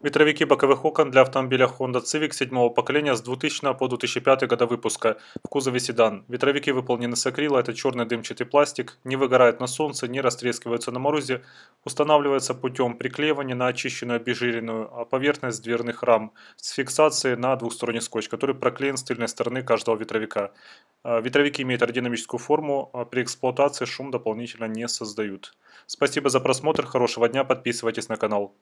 Ветровики боковых окон для автомобиля Honda Civic седьмого поколения с 2000 по 2005 года выпуска в кузове седан. Ветровики выполнены с акрила, это черный дымчатый пластик, не выгорает на солнце, не растрескиваются на морозе, устанавливается путем приклеивания на очищенную обезжиренную а поверхность дверных рам с фиксацией на двухсторонний скотч, который проклеен с тыльной стороны каждого ветровика. Э, ветровики имеют аэродинамическую форму, а при эксплуатации шум дополнительно не создают. Спасибо за просмотр, хорошего дня, подписывайтесь на канал.